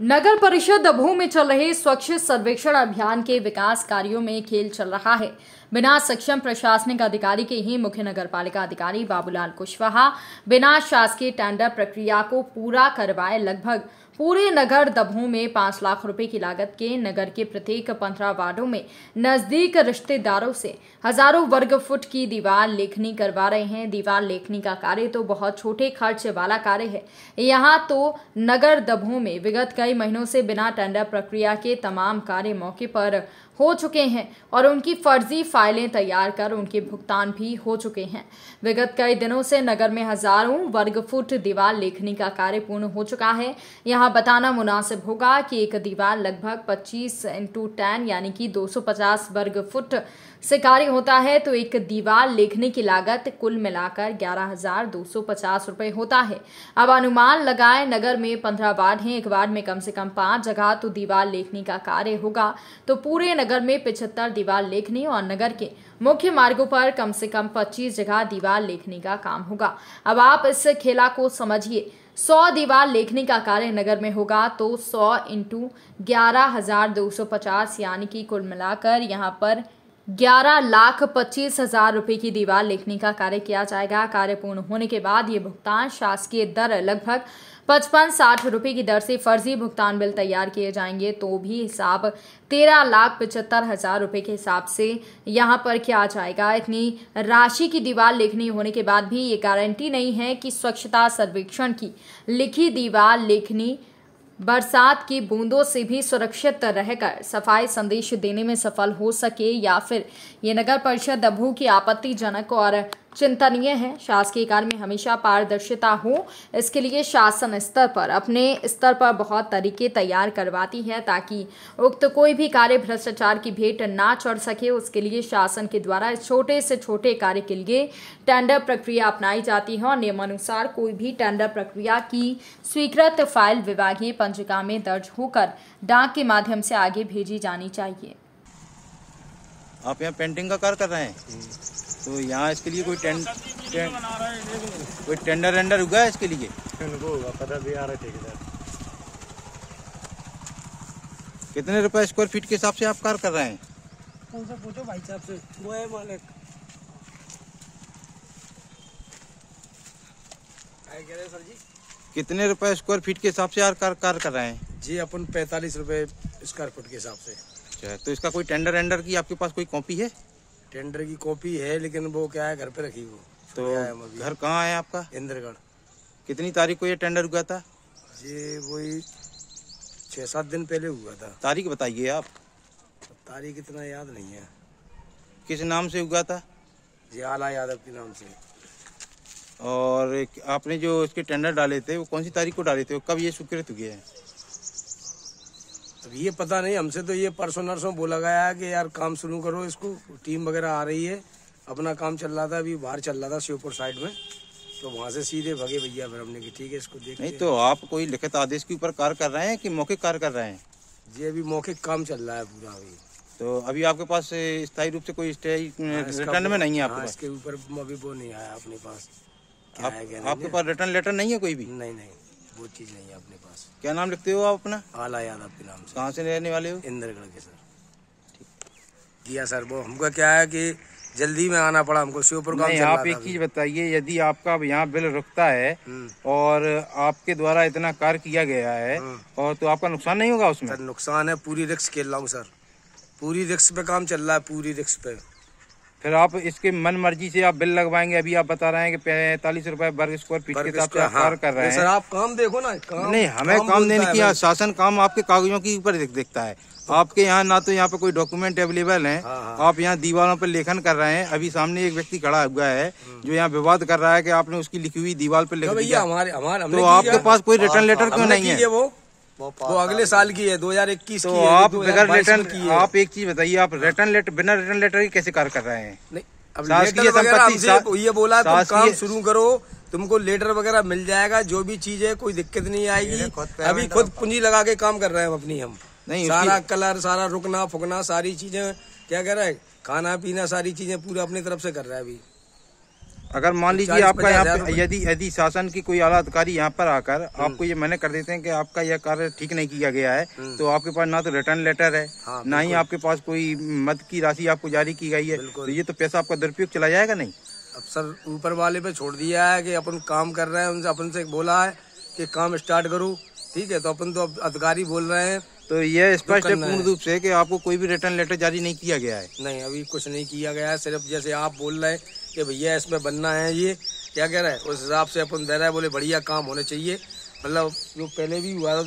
नगर परिषद दभू में चल रहे स्वच्छ सर्वेक्षण अभियान के विकास कार्यों में खेल चल रहा है बिना सक्षम प्रशासनिक अधिकारी के ही मुख्य नगर पालिका अधिकारी बाबूलाल कुशवाहा बिना शासकीय टेंडर प्रक्रिया को पूरा करवाए लगभग पूरे नगर दबोह में पांच लाख रुपए की लागत के नगर के प्रत्येक पंद्रह वार्डो में नज़दीक रिश्तेदारों से हजारों वर्ग फुट की दीवार लेखनी करवा रहे हैं दीवार लेखनी का कार्य तो बहुत छोटे खर्च वाला कार्य है यहाँ तो नगर दबोह में विगत कई महीनों से बिना टेंडर प्रक्रिया के तमाम कार्य मौके पर हो चुके हैं और उनकी फर्जी फाइलें तैयार कर उनके भुगतान भी हो चुके हैं विगत कई दिनों से नगर में हजारों वर्ग फुट दीवार लेखनी का कार्य पूर्ण हो चुका है यहाँ बताना मुनासिब होगा कि एक दीवार लगभग 25 इंटू टेन यानी कि 250 वर्ग फुट से कार्य होता है तो एक दीवार लेखने की लागत कुल मिलाकर ग्यारह हजार दो सौ पचास रूपए होता है अब अनुमान लगाए नगर में पंद्रह वार्ड हैं एक वार्ड में कम से कम पांच जगह तो दीवार लेखने का कार्य होगा तो पूरे नगर में पिछहत्तर दीवार लेखने और नगर के मुख्य मार्गों पर कम से कम पच्चीस जगह दीवार लेखने का काम होगा अब आप इस खेला को समझिए सौ दीवार लेखने का कार्य नगर में होगा तो सौ इंटू ग्यारह हजार दो सौ पचास यानी कि कुल मिलाकर यहाँ पर ग्यारह लाख पच्चीस हजार रुपये की दीवार लिखने का कार्य किया जाएगा कार्य पूर्ण होने के बाद ये भुगतान शासकीय दर लगभग पचपन साठ रुपये की दर से फर्जी भुगतान बिल तैयार किए जाएंगे तो भी हिसाब तेरह लाख पचहत्तर हजार रुपये के हिसाब से यहाँ पर किया जाएगा इतनी राशि की दीवार लिखनी होने के बाद भी ये गारंटी नहीं है कि स्वच्छता सर्वेक्षण की लिखी दीवार लिखनी बरसात की बूंदों से भी सुरक्षित रहकर सफाई संदेश देने में सफल हो सके या फिर ये नगर परिषद दबू की आपत्तिजनक और चिंतनीय है शासकीय कार्य में हमेशा पारदर्शिता हो इसके लिए शासन स्तर पर अपने स्तर पर बहुत तरीके तैयार करवाती है ताकि उक्त कोई भी कार्य भ्रष्टाचार की भेंट ना चढ़ सके उसके लिए शासन के द्वारा छोटे से छोटे कार्य के लिए टेंडर प्रक्रिया अपनाई जाती है और नियमानुसार कोई भी टेंडर प्रक्रिया की स्वीकृत फाइल विभागीय पंचिका में दर्ज होकर डाक के माध्यम से आगे भेजी जानी चाहिए आप यहाँ पेंटिंग का कार्य कर रहे हैं तो यहाँ इसके लिए कोई टेंड टें, कोई टेंडर वेंडर उगा इसके लिए कितने रुपए स्क्वायर फीट के हिसाब से आप कार कर रहे हैं उनसे पूछो भाई साहब से वो है मालिक सर जी कितने रुपए स्क्वायर फीट के हिसाब से यार कार कार कर रहे हैं जी अपन पैतालीस रुपए स्क्वायर फुट के हिसाब से अच्छा तो इसका कोई टेंडर एंडर की आपके पास कोई कॉपी है टेंडर की कॉपी है लेकिन वो क्या है घर पे रखी वो तो घर कहाँ है आपका इंद्रगढ़ कितनी तारीख को ये टेंडर हुआ था ये वही छः सात दिन पहले हुआ था तारीख बताइए आप तारीख इतना याद नहीं है किस नाम से हुआ था जी आला यादव के नाम से और आपने जो इसके टेंडर डाले थे वो कौन सी तारीख को डाले थे कब ये स्वीकृत हुए हैं तो ये पता नहीं हमसे तो ये परसों नरसों बोला गया है कि यार काम शुरू करो इसको टीम वगैरह आ रही है अपना काम चल रहा था अभी बाहर चल रहा था श्योपुर साइड में तो वहाँ से सीधे भगे भैया फिर हमने की ठीक है इसको देख नहीं तो आप कोई लिखित आदेश के ऊपर कार्य कर रहे हैं कि मौखिक कार्य कर रहे हैं जी अभी मौखिक काम चल रहा है पूरा अभी तो अभी आपके पास स्थायी रूप से कोई हाँ, रिटर्न में नहीं है आपके हाँ, पास इसके ऊपर अभी वो नहीं आया अपने पास आपके पास रिटर्न लेटर नहीं है कोई भी नहीं नहीं वो चीज नहीं है अपने पास क्या नाम लिखते हो आप अपना आला याद आपके नाम से कहाँ से रहने वाले हो इंद्रगढ़ के सर किया सर वो हमको क्या है कि जल्दी में आना पड़ा हमको श्योपुर नहीं आप एक चीज बताइए यदि आपका यहाँ बिल रुकता है हम्म। और आपके द्वारा इतना कार्य किया गया है हम्म। और तो आपका नुकसान नहीं होगा उसमें नुकसान है पूरी रिक्स खेल रहा हूँ सर पूरी रिक्स पे काम चल रहा है पूरी रिक्स पे फिर आप इसके मन मर्जी से आप बिल लगवाएंगे अभी आप बता रहे हैं कि पैंतालीस रूपए वर्ग स्क्वायर फीट के हिसाब से हाँ। कर रहे हैं सर आप काम देखो ना काम, नहीं हमें काम, काम देने की शासन काम आपके कागजों के ऊपर देखता है आपके यहाँ ना तो यहाँ पे कोई डॉक्यूमेंट अवेलेबल है हाँ, हाँ। आप यहाँ दीवारों पर लेखन कर रहे हैं अभी सामने एक व्यक्ति खड़ा हुआ है हम्म। जो यहाँ विवाद कर रहा है की आपने उसकी लिखी हुई दीवार पर लिख तो दिया हमारे तो आपके पास कोई रिटर्न हाँ, लेटर हाँ, क्यों नहीं है वो वो, अगले साल की है 2021 तो इक्कीस है, आप बगैर रिटर्न की है। आप एक चीज बताइए आप रिटर्न लेटर बिना रिटर्न लेटर के कैसे कार कर रहे हैं नहीं अब संपत्ति ये बोला तुम काम शुरू करो तुमको लेटर वगैरह मिल जाएगा जो भी चीज है कोई दिक्कत नहीं आएगी अभी खुद तो- पूंजी लगा के काम कर रहे हैं अपनी हम नहीं सारा कलर सारा रुकना फुकना सारी चीजें क्या कह रहे हैं खाना पीना सारी चीजें पूरा अपनी तरफ से कर रहा है अभी अगर मान लीजिए आपका यहाँ पर यदि यदि शासन की कोई आला अधिकारी यहाँ पर आकर हम्म। आपको ये मैंने कर देते हैं कि आपका यह कार्य ठीक नहीं किया गया है हम्म। तो आपके पास ना तो रिटर्न लेटर है हाँ, ना ही आपके पास कोई मद की राशि आपको जारी की गई है तो ये तो पैसा आपका दुरुपयोग चला जाएगा नहीं अब सर ऊपर वाले पे छोड़ दिया है की अपन काम कर रहे हैं उनसे अपन से बोला है की काम स्टार्ट करूँ ठीक है तो अपन तो अधिकारी बोल रहे हैं तो ये स्पष्ट है पूर्ण रूप से कि आपको कोई भी रिटर्न लेटर जारी नहीं किया गया है नहीं अभी कुछ नहीं किया गया है सिर्फ जैसे आप बोल रहे हैं कि भैया इसमें बनना है ये क्या कह रहा है उस हिसाब से अपन दे रहा है बोले बढ़िया काम होने चाहिए मतलब जो पहले भी हुआ था